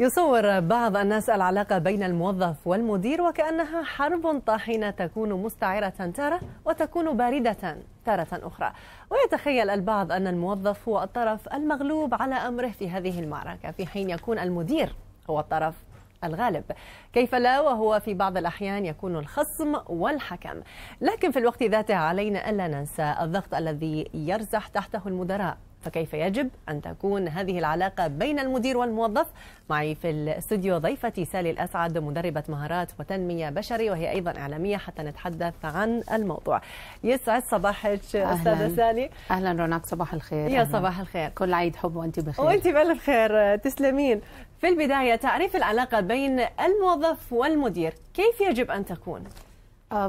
يصور بعض الناس العلاقة بين الموظف والمدير وكأنها حرب طاحنة تكون مستعرة تارة وتكون باردة تارة أخرى ويتخيل البعض أن الموظف هو الطرف المغلوب على أمره في هذه المعركة في حين يكون المدير هو الطرف الغالب كيف لا وهو في بعض الأحيان يكون الخصم والحكم لكن في الوقت ذاته علينا ألا ننسى الضغط الذي يرزح تحته المدراء فكيف يجب أن تكون هذه العلاقة بين المدير والموظف معي في الاستوديو ضيفتي سالي الأسعد مدربة مهارات وتنمية بشري وهي أيضا إعلامية حتى نتحدث عن الموضوع يسعد صباحك أستاذة سالي أهلا روناك صباح الخير يا أهلاً. صباح الخير كل عيد حب وأنت بخير وأنت بالخير خير تسلمين في البداية تعريف العلاقة بين الموظف والمدير كيف يجب أن تكون؟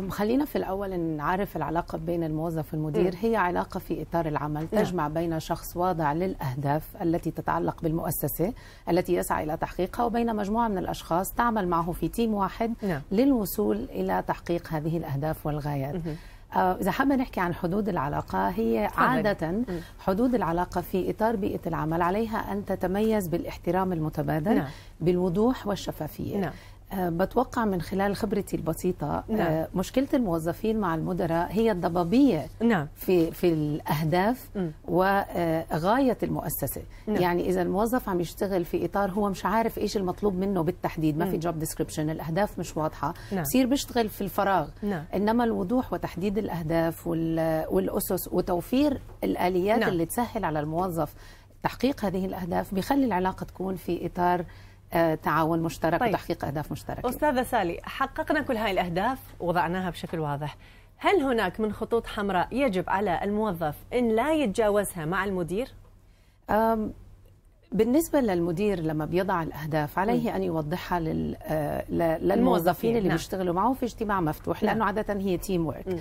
خلينا في الأول نعرف العلاقة بين الموظف والمدير هي علاقة في إطار العمل نعم. تجمع بين شخص واضع للأهداف التي تتعلق بالمؤسسة التي يسعى إلى تحقيقها وبين مجموعة من الأشخاص تعمل معه في تيم واحد نعم. للوصول إلى تحقيق هذه الأهداف والغايات أه، إذا حابة نحكي عن حدود العلاقة هي عادة حدود العلاقة في إطار بيئة العمل عليها أن تتميز بالاحترام المتبادل نعم. بالوضوح والشفافية نعم. آه، بتوقع من خلال خبرتي البسيطة آه، نعم. مشكلة الموظفين مع المدراء هي الضبابية نعم. في في الأهداف م. وغاية آه، المؤسسة نعم. يعني إذا الموظف عم يشتغل في إطار هو مش عارف إيش المطلوب منه بالتحديد ما م. في جوب ديسكريبشن الأهداف مش واضحة نعم. بصير بيشتغل في الفراغ نعم. إنما الوضوح وتحديد الأهداف والأسس وتوفير الآليات نعم. اللي تسهل على الموظف تحقيق هذه الأهداف بيخلي العلاقة تكون في إطار آه، تعاون مشترك طيب. وتحقيق أهداف مشتركة أستاذة سالي حققنا كل هاي الأهداف وضعناها بشكل واضح هل هناك من خطوط حمراء يجب على الموظف أن لا يتجاوزها مع المدير؟ بالنسبة للمدير لما بيضع الأهداف عليه أن يوضحها آه، للموظفين اللي نعم. بيشتغلوا معه في اجتماع مفتوح لأنه نعم. عادة هي تيم وورك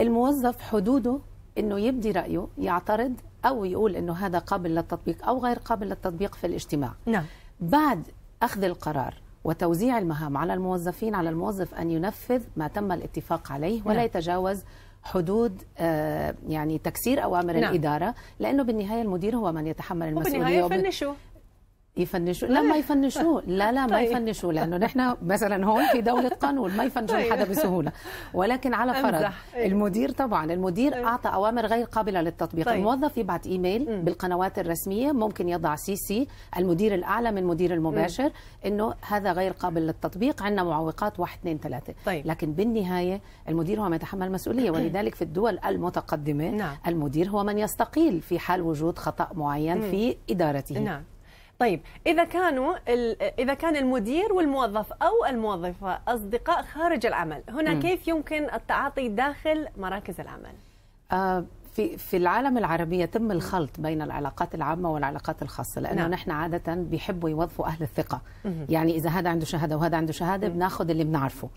الموظف حدوده أنه يبدي رأيه يعترض أو يقول أنه هذا قابل للتطبيق أو غير قابل للتطبيق في الاجتماع نعم. بعد أخذ القرار وتوزيع المهام على الموظفين على الموظف أن ينفذ ما تم الاتفاق عليه ولا نعم. يتجاوز حدود آه، يعني تكسير اوامر نعم. الاداره لانه بالنهايه المدير هو من يتحمل المسؤوليه وبالنهايه فنشوا يفنشوا لا طيب. ما يفنشوه لا لا ما يفنشوا طيب. يفنشوه لانه نحن مثلا هون في دوله قانون ما يفنشوا طيب. حدا بسهوله ولكن على فرض أيوه. المدير طبعا المدير أيوه. اعطى اوامر غير قابله للتطبيق الموظف يبعث ايميل بالقنوات الرسميه ممكن يضع سي سي المدير الاعلى من المدير المباشر انه هذا غير قابل للتطبيق عندنا معوقات 1 2 3 طيب. لكن بالنهايه المدير هو من يتحمل المسؤوليه ولذلك في الدول المتقدمه نعم. المدير هو من يستقيل في حال وجود خطا معين في ادارته نعم. طيب اذا كانوا اذا كان المدير والموظف او الموظفه اصدقاء خارج العمل هنا م. كيف يمكن التعاطي داخل مراكز العمل آه، في في العالم العربي يتم الخلط بين العلاقات العامه والعلاقات الخاصه لانه نعم. نحن عاده بيحبوا يوظفوا اهل الثقه م. يعني اذا هذا عنده شهاده وهذا عنده شهاده بناخذ اللي بنعرفه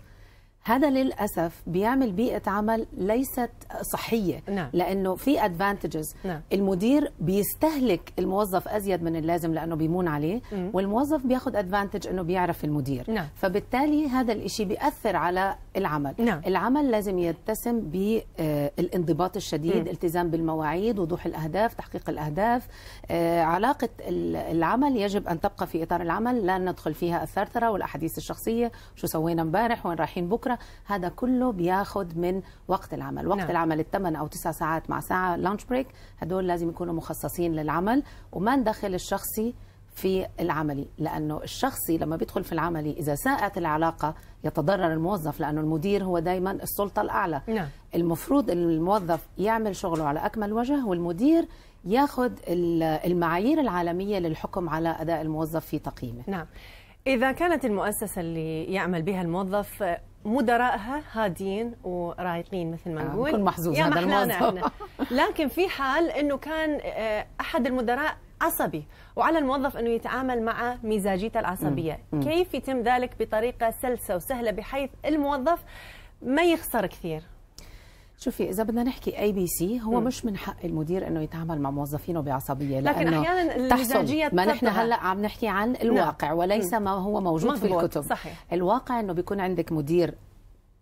هذا للاسف بيعمل بيئه عمل ليست صحيه نعم. لانه في ادفانتجز نعم. المدير بيستهلك الموظف ازيد من اللازم لانه بيمون عليه مم. والموظف بياخذ ادفانتج انه بيعرف المدير نعم. فبالتالي هذا الشيء بياثر على العمل نعم. العمل لازم يتسم بالانضباط آه، الشديد م. التزام بالمواعيد وضوح الأهداف تحقيق الأهداف آه، علاقة العمل يجب أن تبقى في إطار العمل لا ندخل فيها الثرثرة والأحاديث الشخصية شو سوينا امبارح وين رايحين بكرة هذا كله بياخذ من وقت العمل وقت نعم. العمل الثمان أو تسع ساعات مع ساعة لانش بريك هدول لازم يكونوا مخصصين للعمل وما ندخل الشخصي في العملي لانه الشخصي لما بيدخل في العملي اذا ساءت العلاقه يتضرر الموظف لانه المدير هو دائما السلطه الاعلى نعم. المفروض الموظف يعمل شغله على اكمل وجه والمدير ياخذ المعايير العالميه للحكم على اداء الموظف في تقييمه نعم اذا كانت المؤسسه اللي يعمل بها الموظف مدراءها هادين ورايقين مثل ما آه، نقول آه محظوظ هذا الموظف لكن في حال انه كان آه، احد المدراء عصبي وعلى الموظف أنه يتعامل مع مزاجيته العصبية مم. كيف يتم ذلك بطريقة سلسة وسهلة بحيث الموظف ما يخسر كثير شوفي اذا بدنا نحكي اي بي سي هو مم. مش من حق المدير انه يتعامل مع موظفينه بعصبيه لكن احيانا المزاجيه ما نحن هلا عم نحكي عن الواقع نعم. وليس ما هو موجود مضبوط. في الكتب صحيح. الواقع انه بيكون عندك مدير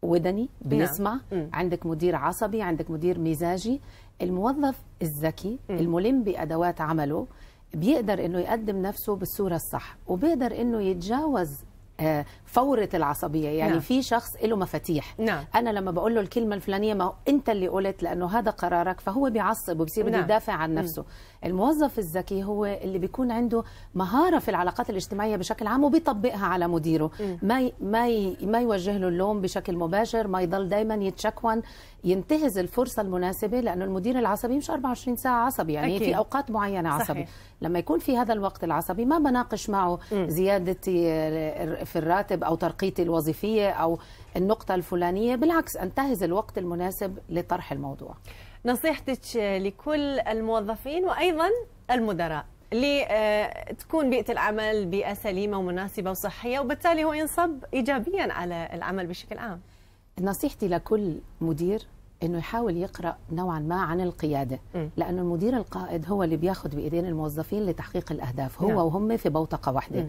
ودني بيسمع نعم. عندك مدير عصبي عندك مدير مزاجي الموظف الذكي الملم بادوات عمله بيقدر انه يقدم نفسه بالصوره الصح وبيقدر انه يتجاوز آه، فورة العصبية يعني نعم. في شخص له مفاتيح نعم. أنا لما بقول له الكلمة الفلانية ما أنت اللي قلت لأنه هذا قرارك فهو بيعصب وبيصير نعم. يدافع عن نفسه م. الموظف الذكي هو اللي بيكون عنده مهارة في العلاقات الاجتماعية بشكل عام وبيطبقها على مديره ما ي... ما ي... ما يوجه له اللوم بشكل مباشر ما يضل دايما يتشكون ينتهز الفرصه المناسبه لانه المدير العصبي مش 24 ساعه عصبي يعني أكيد. في اوقات معينه عصبي صحيح. لما يكون في هذا الوقت العصبي ما بناقش معه زياده زيادتي في الراتب او ترقيتي الوظيفيه او النقطه الفلانيه بالعكس انتهز الوقت المناسب لطرح الموضوع نصيحتك لكل الموظفين وايضا المدراء لتكون آه، بيئة العمل بيئة سليمة ومناسبة وصحية وبالتالي هو ينصب إيجابيا على العمل بشكل عام نصيحتي لكل مدير انه يحاول يقرا نوعا ما عن القياده لانه المدير القائد هو اللي بياخذ بايدين الموظفين لتحقيق الاهداف هو نعم. وهم في بوتقه واحده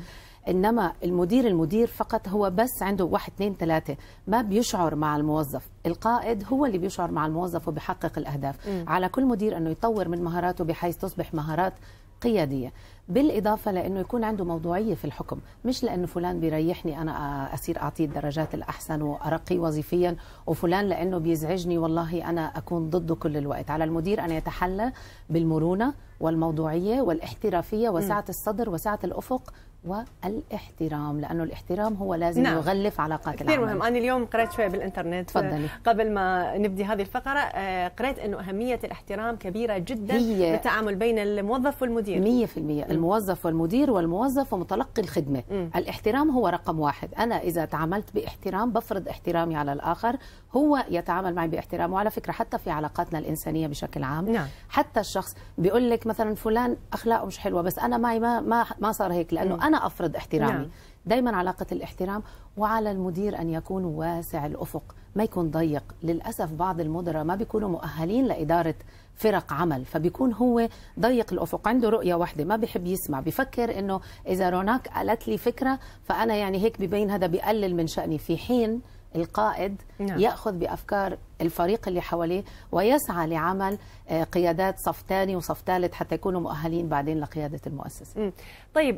انما المدير المدير فقط هو بس عنده واحد اثنين ثلاثه ما بيشعر مع الموظف القائد هو اللي بيشعر مع الموظف وبيحقق الاهداف م. على كل مدير انه يطور من مهاراته بحيث تصبح مهارات قياديه بالاضافه لانه يكون عنده موضوعيه في الحكم مش لانه فلان بيريحني انا اصير اعطيه الدرجات الاحسن وارقي وظيفيا وفلان لانه بيزعجني والله انا اكون ضده كل الوقت على المدير ان يتحلى بالمرونه والموضوعيه والاحترافيه وسعه الصدر وسعه الافق والاحترام لانه الاحترام هو لازم نعم. يغلف علاقات كثير العمل. مهم انا اليوم قرات شويه بالانترنت تفضلي قبل ما نبدي هذه الفقره آه، قرات انه اهميه الاحترام كبيره جدا هي بالتعامل بين الموظف والمدير 100% الموظف والمدير والموظف ومتلقي الخدمه م. الاحترام هو رقم واحد انا اذا تعاملت باحترام بفرض احترامي على الاخر هو يتعامل معي باحترام وعلى فكره حتى في علاقاتنا الانسانيه بشكل عام نعم. حتى الشخص بيقول لك مثلا فلان اخلاقه مش حلوه بس انا معي ما ما, ما صار هيك لانه م. انا افرض احترامي نعم. دائما علاقه الاحترام وعلى المدير ان يكون واسع الافق ما يكون ضيق للاسف بعض المدراء ما بيكونوا مؤهلين لاداره فرق عمل فبيكون هو ضيق الافق عنده رؤيه واحده ما بيحب يسمع بفكر انه اذا روناك قالت لي فكره فانا يعني هيك ببين هذا بقلل من شاني في حين القائد نعم. ياخذ بافكار الفريق اللي حواليه ويسعى لعمل آه، قيادات صف ثاني وصف ثالث حتى يكونوا مؤهلين بعدين لقياده المؤسسه. طيب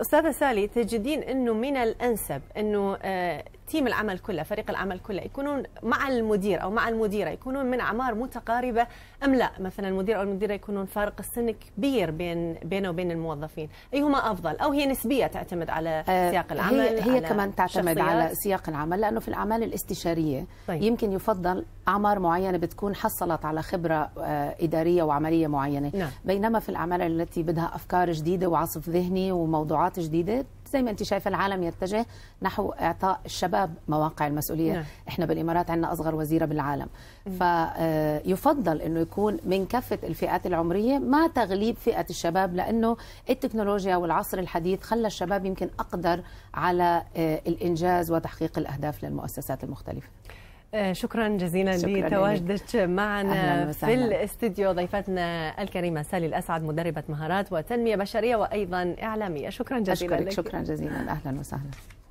استاذه سالي تجدين انه من الانسب انه آه، تيم العمل كله فريق العمل كله يكونون مع المدير او مع المديره يكونون من اعمار متقاربه ام لا مثلا المدير او المديره يكونون فارق السن كبير بين بينه وبين الموظفين ايهما افضل او هي نسبيه تعتمد على آه، سياق العمل هي, هي كمان تعتمد شخصيات. على سياق العمل لانه في الاعمال الاستشاريه طيب. يمكن يفضل اعمار معينه بتكون حصلت على خبره آه، اداريه وعمليه معينه نعم. بينما في الاعمال التي بدها افكار جديده وعصف ذهني وموضوعات جديده زي ما انت شايفه العالم يتجه نحو اعطاء الشباب مواقع المسؤوليه نعم. احنا بالامارات عندنا اصغر وزيره بالعالم فيفضل آه، انه يكون من كافه الفئات العمريه مع تغليب فئه الشباب لانه التكنولوجيا والعصر الحديث خلى الشباب يمكن اقدر على آه، الانجاز وتحقيق الاهداف للمؤسسات المختلفه آه، شكرا جزيلا لتواجدك معنا في الاستديو ضيفتنا الكريمه سالي الاسعد مدربه مهارات وتنميه بشريه وايضا اعلاميه شكرا جزيلا أشكرك لك. شكرا جزيلا اهلا وسهلا